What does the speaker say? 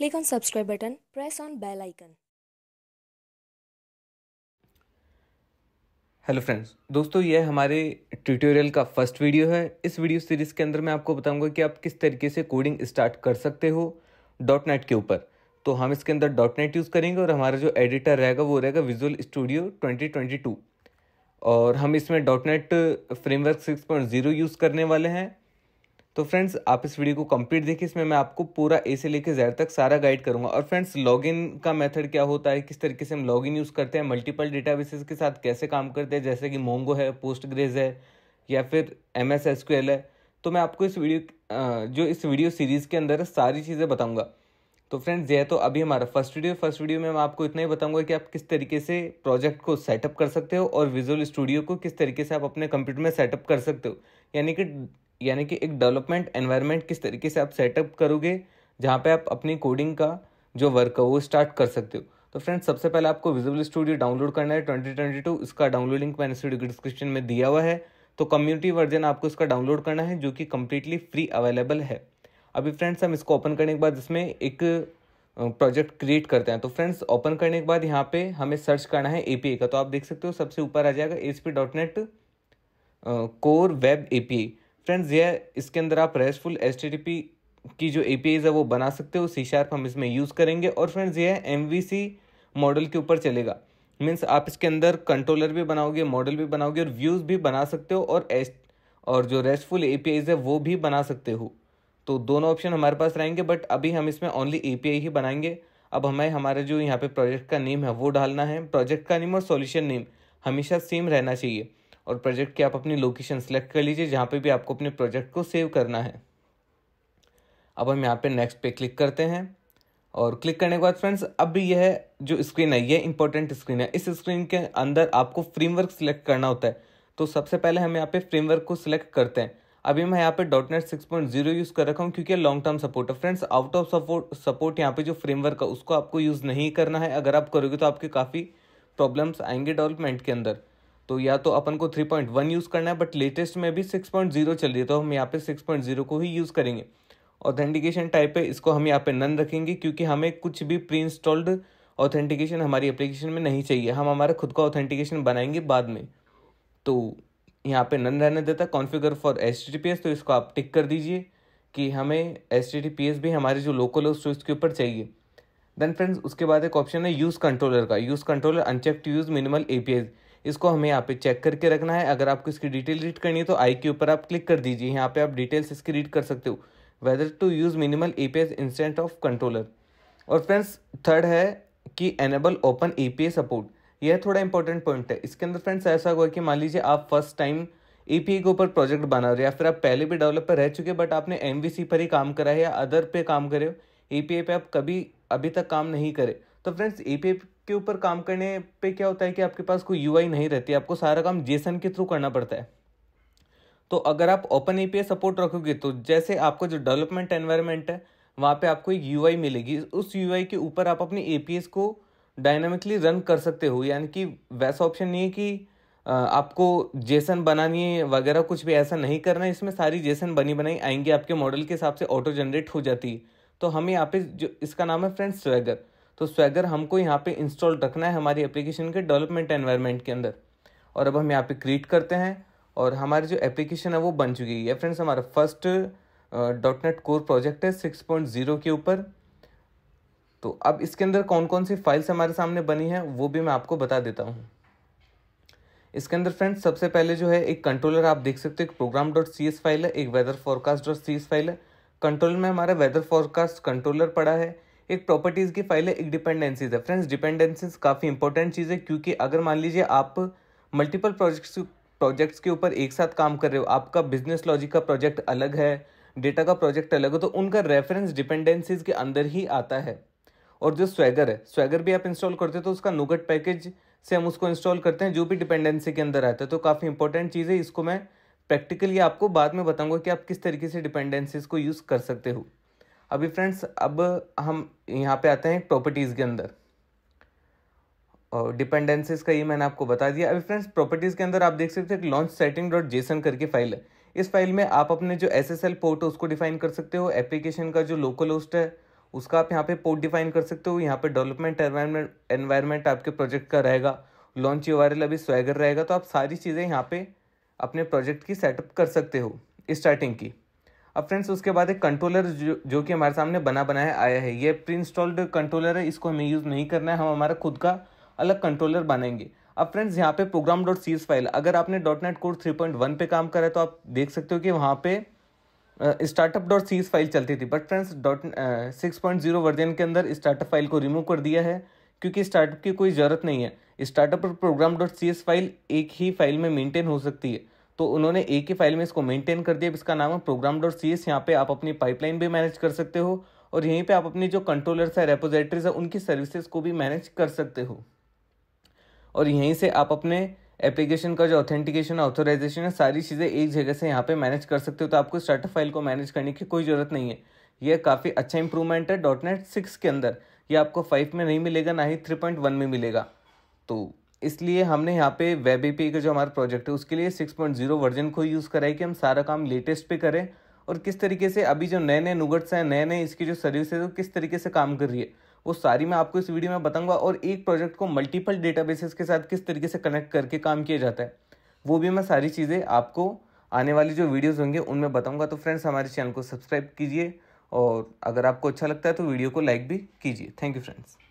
Click on subscribe button, press on bell icon. Hello friends दोस्तों यह हमारे tutorial का फर्स्ट वीडियो है इस वीडियो सीरीज़ के अंदर मैं आपको बताऊंगा कि आप किस तरीके से कोडिंग स्टार्ट कर सकते हो डॉट नेट के ऊपर तो हम इसके अंदर डॉट नेट यूज़ करेंगे और हमारा जो एडिटर रहेगा वो रहेगा विजुअल स्टूडियो 2022 और हम इसमें dot net framework zero use करने वाले हैं तो फ्रेंड्स आप इस वीडियो को कंप्लीट देखिए इसमें मैं आपको पूरा ए से लेकर जैर तक सारा गाइड करूंगा और फ्रेंड्स लॉगिन का मेथड क्या होता है किस तरीके से हम लॉगिन यूज़ करते हैं मल्टीपल डेटाबेसेस के साथ कैसे काम करते हैं जैसे कि मोंगो है पोस्ट ग्रेज है या फिर एम एस एस है तो मैं आपको इस वीडियो जो इस वीडियो सीरीज़ के अंदर सारी चीज़ें बताऊँगा तो फ्रेंड्स यह तो अभी हमारा फर्स्ट वीडियो फर्स्ट वीडियो में मैं आपको इतना ही बताऊंगा कि आप किस तरीके से प्रोजेक्ट को सेटअप कर सकते हो और विजुअल स्टूडियो को किस तरीके से आप अपने कंप्यूटर में सेटअप कर सकते हो यानी कि यानी कि एक डेवलपमेंट एनवायरनमेंट किस तरीके से आप सेटअप करोगे जहाँ पे आप अपनी कोडिंग का जो वर्क है वो स्टार्ट कर सकते हो तो फ्रेंड्स सबसे पहले आपको विजिबल स्टूडियो डाउनलोड करना है ट्वेंटी ट्वेंटी टू इसका डाउनलोड लिंक मैंने स्टूडियो डिस्क्रिप्शन में दिया हुआ है तो कम्युनिटी वर्जन आपको इसका डाउनलोड करना है जो कि कम्प्लीटली फ्री अवेलेबल है अभी फ्रेंड्स हम इसको ओपन करने के बाद इसमें एक प्रोजेक्ट क्रिएट करते हैं तो फ्रेंड्स ओपन करने के बाद यहाँ पे हमें सर्च करना है ए का तो आप देख सकते हो सबसे ऊपर आ जाएगा H core web A friends ये इसके अंदर आप रेस्टफुल एस की जो ए है वो बना सकते हो सी शार्प हम इसमें यूज़ करेंगे और फ्रेंड्स ये एम मॉडल के ऊपर चलेगा मीन्स आप इसके अंदर कंट्रोलर भी बनाओगे मॉडल भी बनाओगे और व्यूज़ भी बना सकते हो और एस और जो रेस्टफुल ए है वो भी बना सकते हो तो दोनों ऑप्शन हमारे पास रहेंगे बट अभी हम इसमें ओनली ए ही बनाएंगे अब हमें हमारे जो यहाँ पे प्रोजेक्ट का नेम है वो डालना है प्रोजेक्ट का नेम और सॉल्यूशन नेम हमेशा सेम रहना चाहिए और प्रोजेक्ट की आप अपनी लोकेशन सेलेक्ट कर लीजिए जहाँ पे भी आपको अपने प्रोजेक्ट को सेव करना है अब हम यहाँ पे नेक्स्ट पे क्लिक करते हैं और क्लिक करने के बाद फ्रेंड्स अब यह जो स्क्रीन है ये इंपॉर्टेंट स्क्रीन है इस स्क्रीन के अंदर आपको फ्रेमवर्क सिलेक्ट करना होता है तो सबसे पहले हम यहाँ पे फ्रेमवर्क को सिलेक्ट करते हैं अभी मैं यहाँ पे dot net six point zero use कर रखा हूँ क्योंकि लॉन्ग टर्म सपोर्ट है friends out of support support यहाँ पे जो फ्रेमवर्क है उसको आपको यूज़ नहीं करना है अगर आप करोगे तो आपके काफ़ी प्रॉब्लम्स आएंगे डेवलपमेंट के अंदर तो या तो अपन को 3.1 यूज़ करना है बट लेटेस्ट में भी 6.0 चल रही है तो हम यहाँ पे 6.0 को ही यूज़ करेंगे ऑथेंटिकेशन टाइप है इसको हम यहाँ पे नन रखेंगे क्योंकि हमें कुछ भी प्री इंस्टॉल्ड ऑथेंटिकेशन हमारी एप्लीकेशन में नहीं चाहिए हम हमारा खुद का ऑथेंटिकेशन बनाएंगे बाद में तो यहाँ पे नन रहने देता कॉन्फ़िगर फॉर एच तो इसको आप टिक कर दीजिए कि हमें एच भी हमारे जो लोकल है उसके ऊपर चाहिए देन फ्रेंड्स उसके बाद एक ऑप्शन है यूज़ कंट्रोलर का use controller unchecked use minimal A इसको हमें यहाँ पे चेक करके रखना है अगर आपको इसकी डिटेल रीड करनी है तो आई के ऊपर आप क्लिक कर दीजिए यहाँ पे आप डिटेल्स इसकी रीड कर सकते हो whether to use minimal A instant of controller और फ्रेंड्स थर्ड है कि एनेबल ओपन ए सपोर्ट यह थोड़ा इंपॉर्टेंट पॉइंट है इसके अंदर फ्रेंड्स ऐसा हुआ कि मान लीजिए आप फर्स्ट टाइम ए के ऊपर प्रोजेक्ट बना रहे हो या फिर आप पहले भी डेवलपर रह चुके बट आपने एम पर ही काम करा है या अदर पे काम करे हो ए पे आप कभी अभी तक काम नहीं करे तो फ्रेंड्स ए के ऊपर काम करने पे क्या होता है कि आपके पास कोई यूआई नहीं रहती आपको सारा काम जेसन के थ्रू करना पड़ता है तो अगर आप ओपन ए सपोर्ट रखोगे तो जैसे आपका जो डेवलपमेंट एनवायरनमेंट है वहाँ पे आपको एक यू मिलेगी उस यू के ऊपर आप अपनी ए को डायनामिकली रन कर सकते हो यानी कि वैसा ऑप्शन नहीं है कि आपको जेसन बनानी है वगैरह कुछ भी ऐसा नहीं करना है इसमें सारी जेसन बनी बनाई आएंगी आपके मॉडल के हिसाब से ऑटो जनरेट हो जाती है तो हमें यहाँ पे जो इसका नाम है फ्रेंड्स स्वेगर तो स्वैगर हमको यहाँ पे इंस्टॉल रखना है हमारी एप्लीकेशन के डेवलपमेंट एनवायरनमेंट के अंदर और अब हम यहाँ पे क्रिएट करते हैं और हमारी जो एप्लीकेशन है वो बन चुकी है फ्रेंड्स हमारा first dot net core project है सिक्स पॉइंट ज़ीरो के ऊपर तो अब इसके अंदर कौन कौन सी फाइल्स हमारे सामने बनी है वो भी मैं आपको बता देता हूँ इसके अंदर फ्रेंड्स सबसे पहले जो है एक कंट्रोलर आप देख सकते हो एक program dot C S file है एक weather forecast dot C S file है कंट्रोलर में हमारा वेदर फॉरकास्ट कंट्रोलर पड़ा है एक प्रॉपर्टीज़ की फाइल है एक डिपेंडेंसीज है फ्रेंड्स डिपेंडेंसीज काफ़ी इंपॉर्टेंट चीज़ है क्योंकि अगर मान लीजिए आप मल्टीपल प्रोजेक्ट्स प्रोजेक्ट्स के ऊपर एक साथ काम कर रहे हो आपका बिजनेस लॉजिक का प्रोजेक्ट अलग है डेटा का प्रोजेक्ट अलग है तो उनका रेफरेंस डिपेंडेंसीज के अंदर ही आता है और जो स्वैगर है स्वैगर भी आप इंस्टॉल करते हो तो उसका नोगट पैकेज से हम उसको इंस्टॉल करते हैं जो भी डिपेंडेंसी के अंदर आता है तो काफ़ी इंपॉर्टेंट चीज़ है इसको मैं प्रैक्टिकली आपको बाद में बताऊंगा कि आप किस तरीके से डिपेंडेंसीज को यूज़ कर सकते हो अभी फ्रेंड्स अब हम यहाँ पे आते हैं प्रॉपर्टीज़ के अंदर और डिपेंडेंसीज का ये मैंने आपको बता दिया अभी फ्रेंड्स प्रॉपर्टीज़ के अंदर आप देख सकते हो लॉन्च सेटिंग डॉट जेसन करके फाइल है इस फाइल में आप अपने जो एस एस एल पोर्ट है उसको डिफाइन कर सकते हो एप्लीकेशन का जो लोकल होस्ट है उसका आप यहाँ पे पोर्ट डिफाइन कर सकते हो यहाँ पे डेवलपमेंट एनवायरमेंट एनवायरमेंट आपके प्रोजेक्ट का रहेगा लॉन्च यू आर अभी स्वैगर रहेगा तो आप सारी चीज़ें यहाँ पे अपने प्रोजेक्ट की सेटअप कर सकते हो स्टार्टिंग की अब फ्रेंड्स उसके बाद एक कंट्रोलर जो जो कि हमारे सामने बना बनाया आया है ये प्री इंस्टॉल्ड कंट्रोलर है इसको हमें यूज़ नहीं करना है हम हमारा खुद का अलग कंट्रोलर बनाएंगे अब फ्रेंड्स यहाँ पे प्रोग्राम डॉट सीज फाइल अगर आपने dot net core three point one पर काम करा है तो आप देख सकते हो कि वहाँ पे स्टार्टअप डॉट सीज फाइल चलती थी but friends dot six point zero version के अंदर स्टार्टअप फाइल को रिमूव कर दिया है क्योंकि स्टार्टअप की कोई ज़रूरत नहीं है स्टार्टअप और program dot C S file एक ही फाइल में मेंटेन हो सकती है तो उन्होंने एक ही फाइल में इसको मेंटेन कर दिया इसका नाम है प्रोग्राम डॉट सी एस यहाँ पे आप अपनी पाइपलाइन भी मैनेज कर सकते हो और यहीं पे आप अपनी जो कंट्रोलर्स है रेपोजेटरीज है उनकी सर्विसेज को भी मैनेज कर सकते हो और यहीं से आप अपने एप्लीकेशन का जो ऑथेंटिकेशन ऑथोराइजेशन है सारी चीज़ें एक जगह से यहाँ पे मैनेज कर सकते हो तो आपको स्टार्टअप फाइल को मैनेज करने की कोई ज़रूरत नहीं है यह काफ़ी अच्छा इंप्रूवमेंट है डॉट नेट सिक्स के अंदर ये आपको फाइव में नहीं मिलेगा ना ही थ्री पॉइंट वन में मिलेगा तो इसलिए हमने यहाँ पे वेब ए का जो हमारा प्रोजेक्ट है उसके लिए 6.0 वर्जन को यूज़ करा है कि हम सारा काम लेटेस्ट पे करें और किस तरीके से अभी जो नए नए नुगट्स हैं नए नए इसकी जो सर्विस है वो किस तरीके से काम कर रही है वो सारी मैं आपको इस वीडियो में बताऊंगा और एक प्रोजेक्ट को मल्टीपल डेटाबेसेस के साथ किस तरीके से कनेक्ट करके काम किया जाता है वो भी मैं सारी चीज़ें आपको आने वाली जो वीडियोस होंगे उनमें बताऊंगा तो फ्रेंड्स हमारे चैनल को सब्सक्राइब कीजिए और अगर आपको अच्छा लगता है तो वीडियो को लाइक भी कीजिए थैंक यू फ्रेंड्स